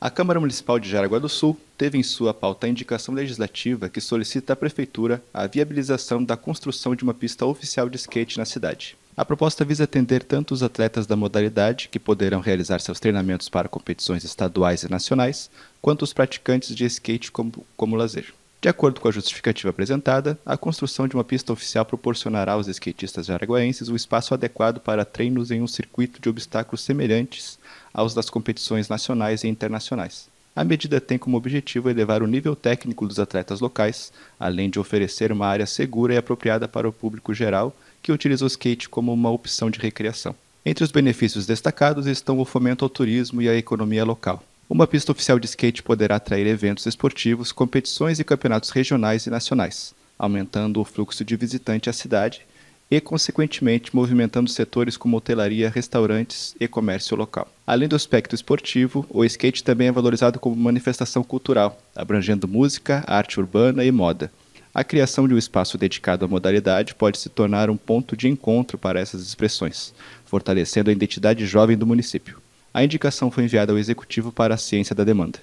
A Câmara Municipal de Jaraguá do Sul teve em sua pauta a indicação legislativa que solicita à Prefeitura a viabilização da construção de uma pista oficial de skate na cidade. A proposta visa atender tanto os atletas da modalidade, que poderão realizar seus treinamentos para competições estaduais e nacionais, quanto os praticantes de skate como, como lazer. De acordo com a justificativa apresentada, a construção de uma pista oficial proporcionará aos skatistas jaraguaenses o espaço adequado para treinos em um circuito de obstáculos semelhantes aos das competições nacionais e internacionais. A medida tem como objetivo elevar o nível técnico dos atletas locais, além de oferecer uma área segura e apropriada para o público geral que utiliza o skate como uma opção de recreação. Entre os benefícios destacados estão o fomento ao turismo e à economia local uma pista oficial de skate poderá atrair eventos esportivos, competições e campeonatos regionais e nacionais, aumentando o fluxo de visitante à cidade e, consequentemente, movimentando setores como hotelaria, restaurantes e comércio local. Além do aspecto esportivo, o skate também é valorizado como manifestação cultural, abrangendo música, arte urbana e moda. A criação de um espaço dedicado à modalidade pode se tornar um ponto de encontro para essas expressões, fortalecendo a identidade jovem do município. A indicação foi enviada ao Executivo para a ciência da demanda